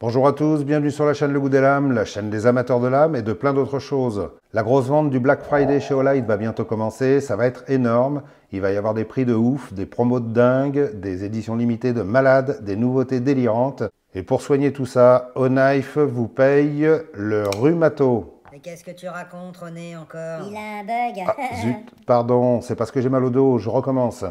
Bonjour à tous, bienvenue sur la chaîne Le Goût des Lames, la chaîne des amateurs de l'âme et de plein d'autres choses. La grosse vente du Black Friday chez Olight va bientôt commencer, ça va être énorme. Il va y avoir des prix de ouf, des promos de dingue, des éditions limitées de malades, des nouveautés délirantes. Et pour soigner tout ça, O'Knife vous paye le rhumato. Mais qu'est-ce que tu racontes, René, encore Il a un bug. Ah, zut, pardon, c'est parce que j'ai mal au dos, je recommence.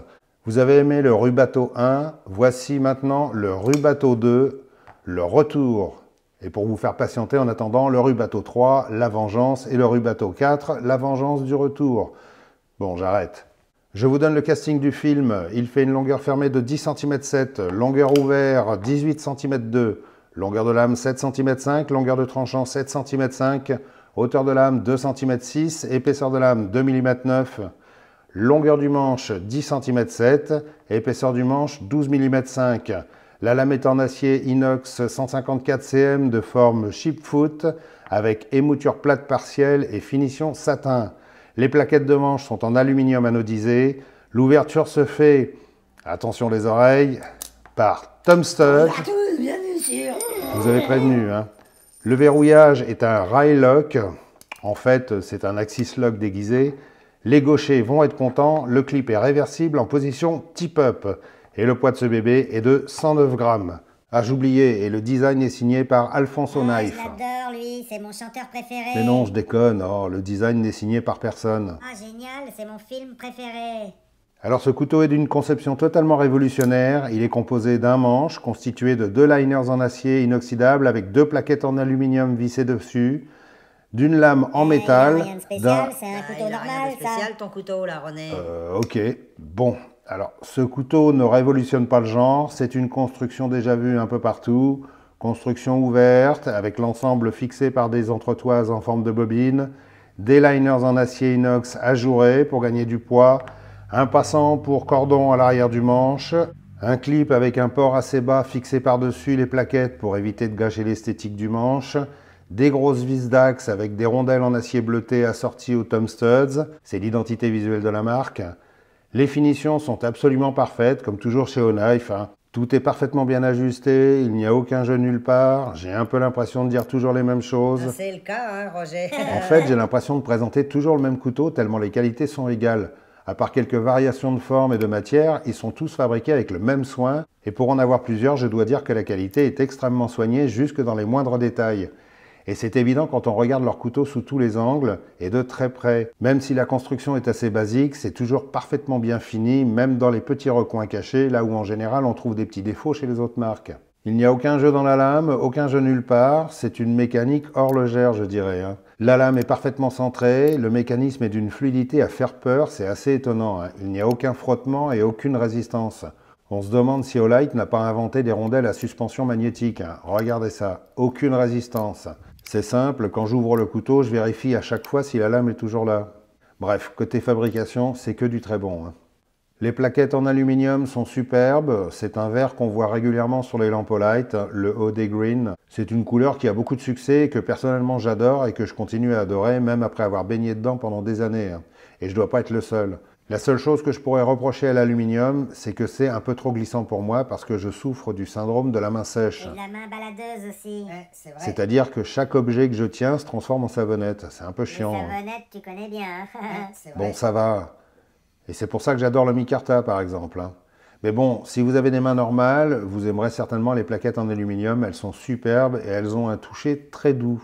Vous avez aimé le Rubato 1, voici maintenant le Rubato 2 le retour. Et pour vous faire patienter en attendant, le Rubato 3, la vengeance, et le Rubato 4, la vengeance du retour. Bon, j'arrête. Je vous donne le casting du film. Il fait une longueur fermée de 10 cm 7, longueur ouverte 18 cm 2, longueur de lame 7 cm 5, longueur de tranchant 7 cm 5, hauteur de lame 2 cm 6, épaisseur de lame 2 mm 9, longueur du manche 10 cm 7, épaisseur du manche 12 mm 5. La lame est en acier inox 154 cm de forme foot avec émouture plate partielle et finition satin. Les plaquettes de manche sont en aluminium anodisé. L'ouverture se fait, attention les oreilles, par Tom Vous avez prévenu, hein Le verrouillage est un rail lock. En fait, c'est un axis lock déguisé. Les gauchers vont être contents. Le clip est réversible en position tip-up et le poids de ce bébé est de 109 grammes. j'ai oublié et le design est signé par Alfonso knife ah, J'adore Je l'adore lui, c'est mon chanteur préféré. Mais non, je déconne, oh, le design n'est signé par personne. Ah génial, c'est mon film préféré. Alors ce couteau est d'une conception totalement révolutionnaire, il est composé d'un manche constitué de deux liners en acier inoxydable avec deux plaquettes en aluminium vissées dessus, d'une lame en eh, métal. C'est un ah, couteau normal, spécial, ton couteau là, René. Euh, ok, bon, alors, ce couteau ne révolutionne pas le genre, c'est une construction déjà vue un peu partout. Construction ouverte, avec l'ensemble fixé par des entretoises en forme de bobine, des liners en acier inox ajourés pour gagner du poids, un passant pour cordon à l'arrière du manche, un clip avec un port assez bas fixé par-dessus les plaquettes pour éviter de gâcher l'esthétique du manche, des grosses vis d'axe avec des rondelles en acier bleuté assorties aux Tom Studs, c'est l'identité visuelle de la marque, les finitions sont absolument parfaites, comme toujours chez Onife. Hein. Tout est parfaitement bien ajusté, il n'y a aucun jeu nulle part, j'ai un peu l'impression de dire toujours les mêmes choses. Ah, c'est le cas, hein, Roger. en fait, j'ai l'impression de présenter toujours le même couteau tellement les qualités sont égales. À part quelques variations de forme et de matière, ils sont tous fabriqués avec le même soin, et pour en avoir plusieurs, je dois dire que la qualité est extrêmement soignée jusque dans les moindres détails. Et c'est évident quand on regarde leur couteau sous tous les angles et de très près. Même si la construction est assez basique, c'est toujours parfaitement bien fini, même dans les petits recoins cachés, là où en général on trouve des petits défauts chez les autres marques. Il n'y a aucun jeu dans la lame, aucun jeu nulle part, c'est une mécanique horlogère je dirais. Hein. La lame est parfaitement centrée, le mécanisme est d'une fluidité à faire peur, c'est assez étonnant. Hein. Il n'y a aucun frottement et aucune résistance. On se demande si Olight n'a pas inventé des rondelles à suspension magnétique. Hein. Regardez ça, aucune résistance. C'est simple, quand j'ouvre le couteau, je vérifie à chaque fois si la lame est toujours là. Bref, côté fabrication, c'est que du très bon. Hein. Les plaquettes en aluminium sont superbes, c'est un vert qu'on voit régulièrement sur les lampolites, le OD Green. C'est une couleur qui a beaucoup de succès et que personnellement j'adore et que je continue à adorer même après avoir baigné dedans pendant des années. Hein. Et je dois pas être le seul. La seule chose que je pourrais reprocher à l'aluminium, c'est que c'est un peu trop glissant pour moi parce que je souffre du syndrome de la main sèche. Et la main baladeuse aussi. Eh, C'est-à-dire que chaque objet que je tiens se transforme en savonnette. C'est un peu chiant. Les hein. tu connais bien. Hein. Eh, bon, ça va. Et c'est pour ça que j'adore le micarta, par exemple. Hein. Mais bon, si vous avez des mains normales, vous aimerez certainement les plaquettes en aluminium. Elles sont superbes et elles ont un toucher très doux.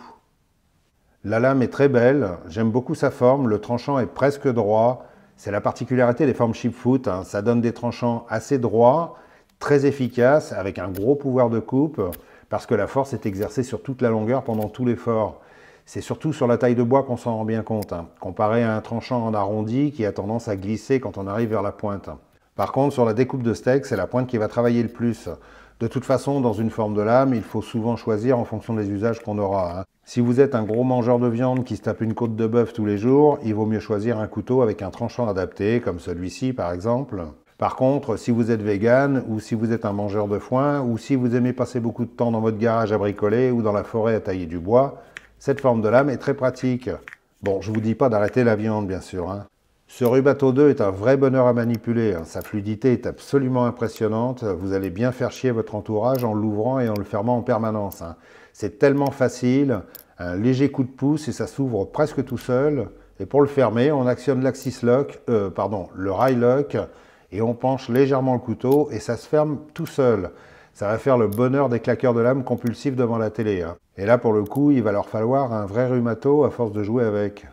La lame est très belle. J'aime beaucoup sa forme. Le tranchant est presque droit. C'est la particularité des formes chipfoot. foot, hein. Ça donne des tranchants assez droits, très efficaces, avec un gros pouvoir de coupe, parce que la force est exercée sur toute la longueur pendant tout l'effort. C'est surtout sur la taille de bois qu'on s'en rend bien compte, hein. comparé à un tranchant en arrondi qui a tendance à glisser quand on arrive vers la pointe. Par contre, sur la découpe de steak, c'est la pointe qui va travailler le plus. De toute façon, dans une forme de lame, il faut souvent choisir en fonction des usages qu'on aura. Hein. Si vous êtes un gros mangeur de viande qui se tape une côte de bœuf tous les jours, il vaut mieux choisir un couteau avec un tranchant adapté, comme celui-ci par exemple. Par contre, si vous êtes vegan, ou si vous êtes un mangeur de foin, ou si vous aimez passer beaucoup de temps dans votre garage à bricoler ou dans la forêt à tailler du bois, cette forme de lame est très pratique. Bon, je vous dis pas d'arrêter la viande, bien sûr. Hein. Ce Rubato 2 est un vrai bonheur à manipuler, hein. sa fluidité est absolument impressionnante, vous allez bien faire chier votre entourage en l'ouvrant et en le fermant en permanence. Hein. C'est tellement facile, un léger coup de pouce et ça s'ouvre presque tout seul. Et pour le fermer, on actionne l'axis lock, euh, pardon, le rail lock, et on penche légèrement le couteau et ça se ferme tout seul. Ça va faire le bonheur des claqueurs de lames compulsifs devant la télé. Hein. Et là, pour le coup, il va leur falloir un vrai rhumato à force de jouer avec.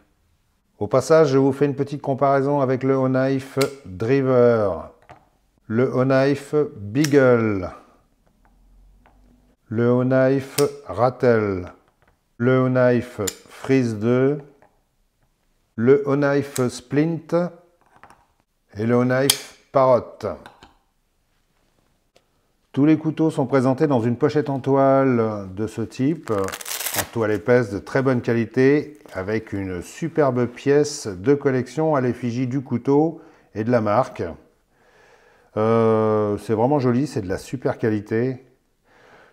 Au passage, je vous fais une petite comparaison avec le O-Knife Driver, le O-Knife Beagle, le O-Knife Rattle, le O-Knife Freeze 2, le O-Knife Splint et le O-Knife Parrot. Tous les couteaux sont présentés dans une pochette en toile de ce type, en toile épaisse de très bonne qualité avec une superbe pièce de collection à l'effigie du couteau et de la marque. Euh, c'est vraiment joli, c'est de la super qualité.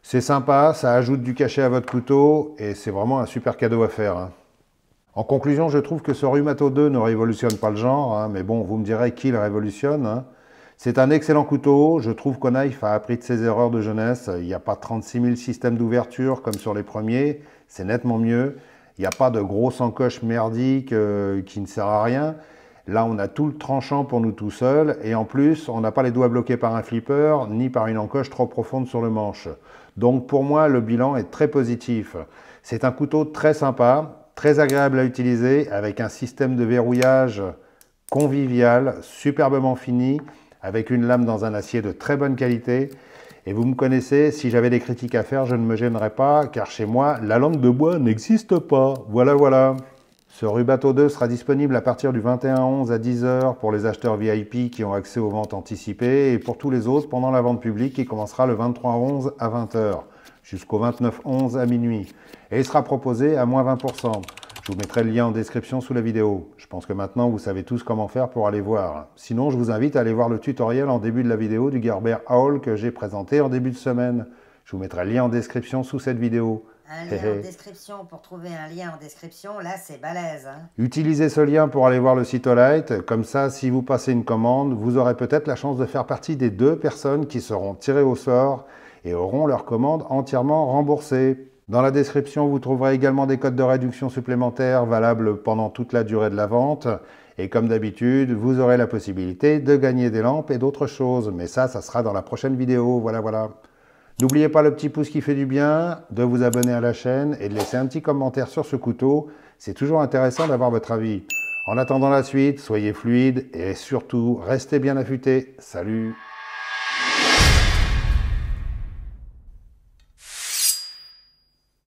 C'est sympa, ça ajoute du cachet à votre couteau et c'est vraiment un super cadeau à faire. Hein. En conclusion, je trouve que ce Rhumato 2 ne révolutionne pas le genre, hein, mais bon, vous me direz qui le révolutionne. Hein. C'est un excellent couteau. Je trouve qu'Onaïf a appris de ses erreurs de jeunesse. Il n'y a pas 36 000 systèmes d'ouverture comme sur les premiers. C'est nettement mieux. Il n'y a pas de grosse encoche merdique euh, qui ne sert à rien. Là, on a tout le tranchant pour nous tout seul, Et en plus, on n'a pas les doigts bloqués par un flipper ni par une encoche trop profonde sur le manche. Donc pour moi, le bilan est très positif. C'est un couteau très sympa, très agréable à utiliser, avec un système de verrouillage convivial, superbement fini avec une lame dans un acier de très bonne qualité. Et vous me connaissez, si j'avais des critiques à faire, je ne me gênerais pas, car chez moi, la lampe de bois n'existe pas. Voilà, voilà. Ce Rubato 2 sera disponible à partir du 21-11 à 10h pour les acheteurs VIP qui ont accès aux ventes anticipées et pour tous les autres pendant la vente publique qui commencera le 23-11 à 20h jusqu'au 29-11 à minuit. Et il sera proposé à moins 20%. Je vous mettrai le lien en description sous la vidéo. Je pense que maintenant vous savez tous comment faire pour aller voir. Sinon, je vous invite à aller voir le tutoriel en début de la vidéo du Gerber Hall que j'ai présenté en début de semaine. Je vous mettrai le lien en description sous cette vidéo. Un lien en description pour trouver un lien en description, là c'est balèze. Hein. Utilisez ce lien pour aller voir le site Olight. Comme ça, si vous passez une commande, vous aurez peut-être la chance de faire partie des deux personnes qui seront tirées au sort et auront leur commande entièrement remboursée. Dans la description, vous trouverez également des codes de réduction supplémentaires valables pendant toute la durée de la vente. Et comme d'habitude, vous aurez la possibilité de gagner des lampes et d'autres choses. Mais ça, ça sera dans la prochaine vidéo. Voilà, voilà. N'oubliez pas le petit pouce qui fait du bien, de vous abonner à la chaîne et de laisser un petit commentaire sur ce couteau. C'est toujours intéressant d'avoir votre avis. En attendant la suite, soyez fluide et surtout, restez bien affûtés. Salut